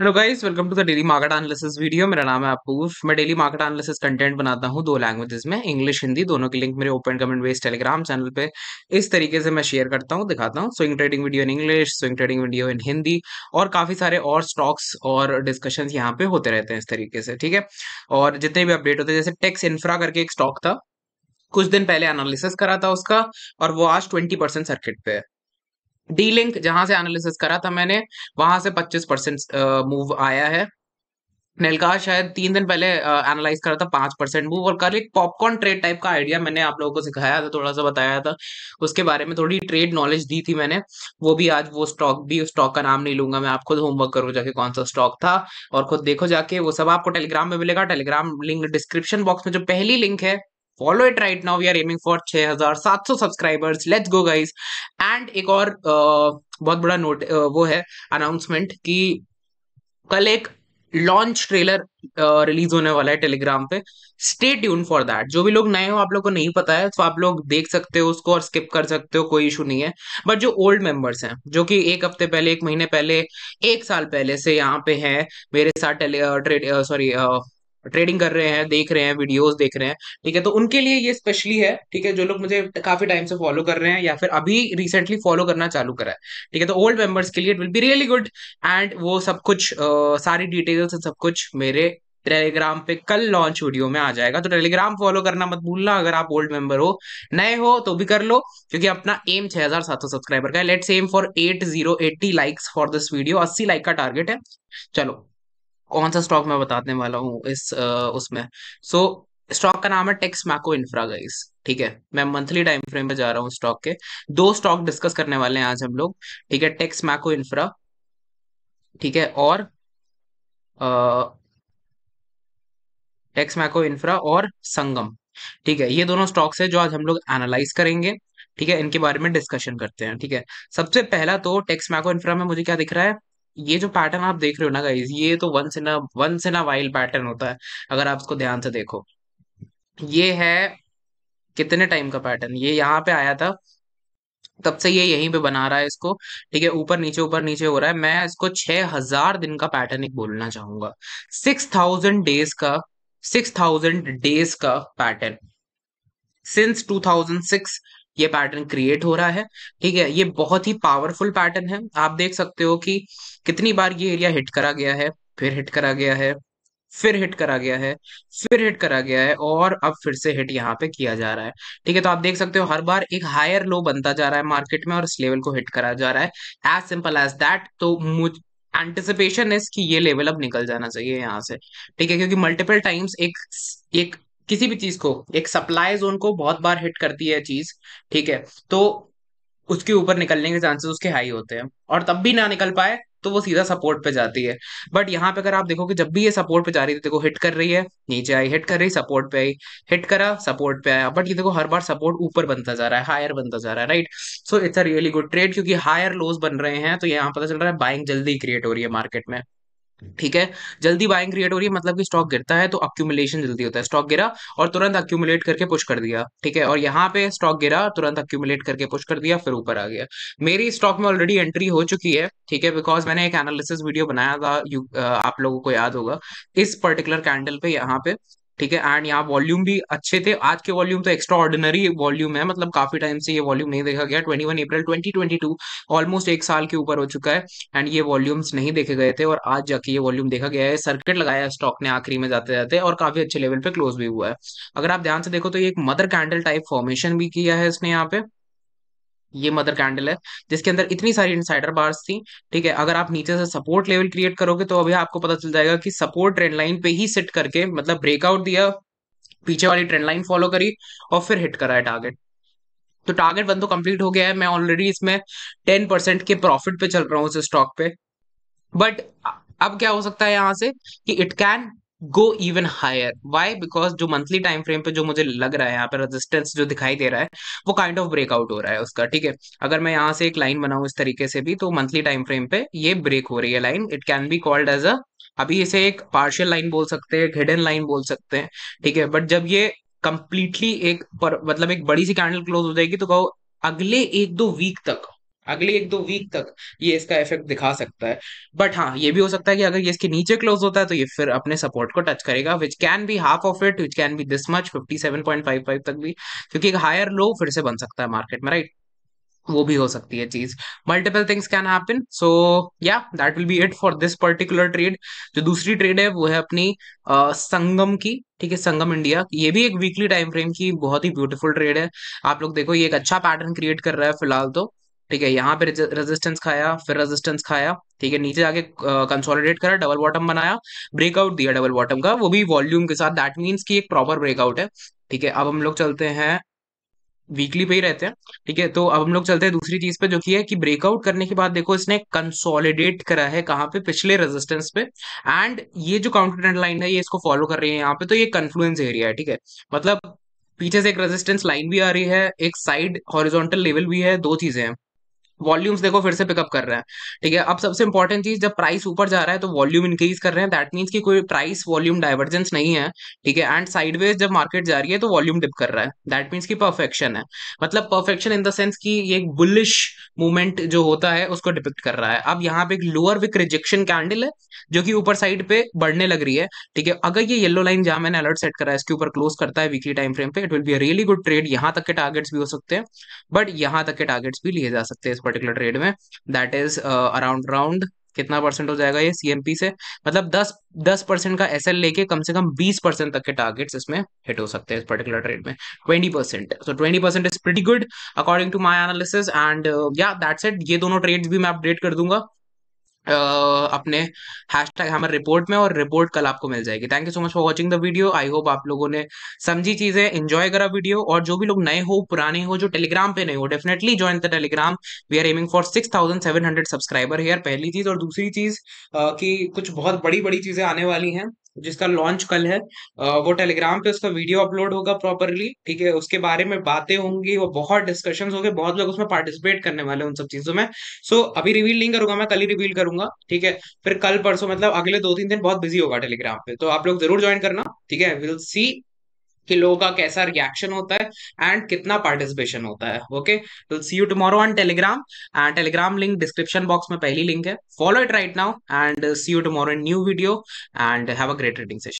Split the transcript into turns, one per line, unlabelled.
hello guys welcome to the daily market analysis video मेरा नाम है अपूर्व मैं डेली मार्केट एनालिसिस कंटेंट बनाता हूं दो लैंग्वेजेस में इंग्लिश हिंदी दोनों के लिंक मेरे open comment based Telegram channel पे इस तरीके से मैं शेयर करता हूं दिखाता हूं swing trading video in English swing trading video in Hindi और काफी सारे और स्टॉक्स और डिस्कशन यहाँ पे होते रहते हैं इस तरीके से ठीक है और जितने भी अपडेट होते हैं जैसे टेक्स इंफ्रा करके एक स्टॉक था कुछ दिन पहले एनालिसिस करा था उसका और वो आज ट्वेंटी परसेंट सर्किट पे है डी लिंक जहां से एनालिसिस करा था मैंने वहां से 25 परसेंट मूव आया है नेलका शायद तीन दिन पहले एनालाइज करा था पांच परसेंट मूव और कल एक पॉपकॉर्न ट्रेड टाइप का आइडिया मैंने आप लोगों को सिखाया था थोड़ा सा बताया था उसके बारे में थोड़ी ट्रेड नॉलेज दी थी मैंने वो भी आज वो स्टॉक भी उस स्टॉक का नाम नहीं लूंगा मैं आप खुद होमवर्क करूँ जाके कौन सा स्टॉक था और खुद देखो जाके वो सब आपको टेलीग्राम में मिलेगा टेलीग्राम लिंक डिस्क्रिप्शन बॉक्स में जो पहली लिंक है follow it right now we are aiming for छह हजार सात सौ subscribers let's go guys and एक और uh, बहुत बड़ा नोट uh, वो है अनाउंसमेंट कि कल एक लॉन्च ट्रेलर रिलीज होने वाला है टेलीग्राम पे स्टे ट्यून फॉर दैट जो भी लोग नए हो आप लोग को नहीं पता है तो आप लोग देख सकते हो उसको और स्किप कर सकते हो कोई इशू नहीं है बट जो ओल्ड मेंबर्स हैं जो कि एक हफ्ते पहले एक महीने पहले एक साल पहले से यहाँ पे हैं मेरे साथ सॉरी ट्रेडिंग कर रहे हैं देख रहे हैं वीडियोस देख रहे हैं ठीक है तो उनके लिए ये स्पेशली है ठीक है जो लोग मुझे काफी टाइम से फॉलो कर रहे हैं या फिर अभी रिसेंटली फॉलो करना चालू करा है ठीक है तो ओल्ड मेंबर्स के लिए it will be really good and वो सब कुछ uh, सारी डिटेल्स सब कुछ मेरे टेलीग्राम पे कल लॉन्च वीडियो में आ जाएगा तो टेलीग्राम फॉलो करना मत भूलना अगर आप ओल्ड मेंबर हो नए हो तो भी कर लो क्योंकि अपना एम 6700 सब्सक्राइबर का है let's aim for 8080 likes for this video 80 like का टारगेट है चलो कौन सा स्टॉक मैं बताने वाला हूँ इस उसमें सो स्टॉक का नाम है टेक्स मैको इंफ्रा गाइस ठीक है मैं मंथली टाइम फ्रेम पे जा रहा हूँ स्टॉक के दो स्टॉक डिस्कस करने वाले हैं आज हम लोग ठीक है टेक्स मैको इंफ्रा ठीक है और टेक्स मैको इंफ्रा और संगम ठीक है ये दोनों स्टॉक्स है जो आज हम लोग एनालाइज करेंगे ठीक है इनके बारे में डिस्कशन करते हैं ठीक है सबसे पहला तो टेक्स मैको इंफ्रा में मुझे क्या दिख रहा है ये जो पैटर्न आप देख रहे हो ना गाइज ये तो once in once in a wild pattern होता है अगर आप इसको ध्यान से देखो ये है कितने टाइम का पैटर्न ये यहाँ पे आया था तब से ये यहीं पे बना रहा है इसको ठीक है ऊपर नीचे ऊपर नीचे हो रहा है मैं इसको छह हजार दिन का पैटर्न एक बोलना चाहूंगा सिक्स थाउजेंड डेज का सिक्स थाउजेंड डेज का pattern since two thousand six ये पैटर्न क्रिएट हो रहा है ठीक है ये बहुत ही पावरफुल पैटर्न है आप देख सकते हो कि कितनी बार ये एरिया हिट करा गया है फिर हिट करा गया है फिर हिट करा गया है फिर हिट करा गया है और अब फिर से हिट यहाँ पे किया जा रहा है ठीक है तो आप देख सकते हो हर बार एक हायर लो बनता जा रहा है मार्केट में और इस लेवल को हिट करा जा रहा है एज सिंपल एज दैट तो मुझ एंटिसिपेशन है कि ये लेवल अब निकल जाना चाहिए यहाँ से ठीक है क्योंकि मल्टीपल टाइम्स एक एक किसी भी चीज को एक सप्लाई जोन को बहुत बार हिट करती है चीज ठीक है तो उसके ऊपर निकलने के चांसेस उसके हाई होते हैं और तब भी ना निकल पाए तो वो सीधा सपोर्ट पे जाती है बट यहाँ पे अगर आप देखो कि जब भी ये सपोर्ट पे जा रही थी देखो हिट कर रही है नीचे आई हिट कर रही सपोर्ट पे आई हिट करा सपोर्ट पे आया बट ये देखो हर बार सपोर्ट ऊपर बनता जा रहा है हायर बनता जा रहा है right so it's a really good trade क्योंकि हायर लोज बन रहे हैं तो यहाँ पता चल रहा है बाइंग जल्दी क्रिएट हो रही है मार्केट में ठीक है जल्दी बाइंग क्रिएट हो रही है मतलब कि स्टॉक गिरता है तो अक्यूमुलेशन जल्दी होता है स्टॉक गिरा और तुरंत अक्यूमुलेट करके पुश कर दिया ठीक है और यहाँ पे स्टॉक गिरा तुरंत अक्यूमुलेट करके पुश कर दिया फिर ऊपर आ गया मेरी स्टॉक में ऑलरेडी एंट्री हो चुकी है ठीक है बिकॉज मैंने एक एनालिसिस वीडियो बनाया था यू, आप लोगों को याद होगा इस पर्टिकुलर कैंडल पे यहाँ पे ठीक है एंड यहाँ वॉल्यूम भी अच्छे थे आज के वॉल्यूम तो एक्स्ट्रा ऑर्डिनरी वॉल्यूम है मतलब काफी टाइम से ये वॉल्यूम नहीं देखा गया 21 अप्रैल टू ऑलमोस्ट एक साल के ऊपर हो चुका है एंड ये वॉल्यूम्स नहीं देखे गए थे और आज जाके ये वॉल्यूम देखा गया है सर्किट लगाया स्टॉक ने आखिरी में जाते जाते और काफी अच्छे लेवल पे क्लोज भी हुआ है अगर आप ध्यान से देखो तो ये एक मदर कैंडल टाइप फॉर्मेशन भी किया है इसने यहाँ पे ये मदर कैंडल है जिसके अंदर इतनी सारी इनसाइडर बार्स थी ठीक है अगर आप नीचे से सपोर्ट लेवल क्रिएट करोगे तो अभी आपको पता चल जाएगा कि सपोर्ट ट्रेंड लाइन पे ही सिट करके मतलब ब्रेकआउट दिया पीछे वाली ट्रेंड लाइन फॉलो करी और फिर हिट करा है टारगेट तो टारगेट वन तो कंप्लीट हो गया है मैं ऑलरेडी इसमें टेन परसेंट के प्रॉफिट पे चल रहा हूँ इस स्टॉक पे बट अब क्या हो सकता है यहाँ से कि it can go even higher why because जो मंथली टाइम फ्रेम पे जो मुझे लग रहा है यहाँ पे रेजिस्टेंस जो दिखाई दे रहा है वो काइंड ऑफ ब्रेकआउट हो रहा है उसका ठीक है अगर मैं यहाँ से एक लाइन बनाऊ इस तरीके से भी तो मंथली टाइम फ्रेम पे ये ब्रेक हो रही है line it can be called as a अभी इसे एक पार्शियल लाइन बोल सकते हैं एक हिडन लाइन बोल सकते हैं ठीक है बट जब ये कंप्लीटली एक पर, मतलब एक बड़ी सी कैंडल क्लोज हो जाएगी तो कहो अगले एक दो वीक तक अगले एक दो वीक तक ये इसका इफेक्ट दिखा सकता है बट हाँ ये भी हो सकता है कि अगर ये इसके नीचे क्लोज होता है तो ये फिर अपने सपोर्ट को टच करेगा which can be half of it which can be this much fifty seven point five five तक भी क्योंकि एक हायर लो फिर से बन सकता है मार्केट में राइट वो भी हो सकती है चीज multiple things can happen so या that will be it for this particular trade जो दूसरी ट्रेड है वो है अपनी संगम की ठीक है संगम इंडिया ये भी एक वीकली टाइम फ्रेम की बहुत ही ब्यूटीफुल ट्रेड है आप लोग देखो ये एक अच्छा पैटर्न क्रिएट कर रहा है फिलहाल तो ठीक है यहाँ पे रेजिस्टेंस खाया फिर रेजिस्टेंस खाया ठीक है नीचे जाके कंसोलिडेट करा डबल बॉटम बनाया ब्रेकआउट दिया डबल बॉटम का वो भी वॉल्यूम के साथ दैट मीन्स की एक प्रॉपर ब्रेकआउट है ठीक है अब हम लोग चलते हैं वीकली पे ही रहते हैं ठीक है तो अब हम लोग चलते हैं दूसरी चीज पे जो कि है कि ब्रेकआउट करने के बाद देखो इसने कंसोलिडेट करा है कहाँ पे पिछले रेजिस्टेंस पे एंड ये जो ट्रेंड लाइन है ये इसको फॉलो कर रही है यहाँ पे तो ये कन्फ्लुएंस एरिया है ठीक है मतलब पीछे से एक रेजिस्टेंस लाइन भी आ रही है एक साइड हॉरिजॉन्टल लेवल भी है दो चीजें हैं वॉल्यूम्स देखो फिर से पिकअप कर रहे हैं ठीक है अब सबसे इंपॉर्टेंट चीज जब प्राइस ऊपर जा रहा है तो वॉल्यूम इंक्रीज कर रहे हैं दैट मीन्स कि कोई प्राइस वॉल्यूम डाइवर्जेंस नहीं है ठीक है एंड साइडवेज जब मार्केट जा रही है तो वॉल्यूम डिप कर रहा है दैट मीन्स की परफेक्शन है मतलब परफेक्शन इन द सेंस की एक बुलिश मूवमेंट जो होता है उसको डिपिक्ट कर रहा है अब यहाँ पे एक लोअर विक रिजेक्शन कैंडल है जो कि ऊपर साइड पे बढ़ने लग रही है ठीक है अगर ये येलो लाइन जहां मैंने अलर्ट सेट करा है इसके ऊपर क्लोज करता है वीकली टाइम फ्रेम पे it will be a really good trade यहाँ तक के टारगेट्स भी हो सकते हैं बट यहाँ तक के टारगेट्स भी लिए जा सकते हैं पर्टिकुलर ट्रेड में दैट इज अराउंड राउंड कितना परसेंट हो जाएगा ये सीएमपी से मतलब दस दस परसेंट का एसएल लेके कम से कम बीस परसेंट तक के टारगेट्स इसमें हिट हो सकते हैं इस पर्टिकुलर ट्रेड में twenty percent so twenty percent is pretty good according to my analysis and या दैट्स इट ये दोनों ट्रेड्स भी मैं अपडेट कर दूंगा अपने हैश टैग हमारे रिपोर्ट में और रिपोर्ट कल आपको मिल जाएगी thank you so much for watching the video I hope आप लोगों ने समझी चीजें इंजॉय करा वीडियो और जो भी लोग नए हो पुराने हो जो टेलीग्राम पे नए हो definitely join the Telegram we are aiming for six thousand seven hundred subscriber here पहली चीज और दूसरी चीज की कुछ बहुत बड़ी बड़ी चीजें आने वाली हैं जिसका लॉन्च कल है वो टेलीग्राम पे उसका वीडियो अपलोड होगा प्रॉपरली ठीक है उसके बारे में बातें होंगी वो बहुत डिस्कशन होंगे बहुत लोग उसमें पार्टिसिपेट करने वाले उन सब चीजों में सो so, अभी रिवील नहीं करूंगा मैं कल ही रिवील करूंगा ठीक है फिर कल परसों मतलब अगले दो तीन दिन बहुत बिजी होगा टेलीग्राम पे तो आप लोग जरूर ज्वाइन करना ठीक है विल सी कि लोगों का कैसा रिएक्शन होता है एंड कितना पार्टिसिपेशन होता है okay see you tomorrow on Telegram and Telegram link description box में पहली लिंक है follow it right now and see you tomorrow new video and have a great reading session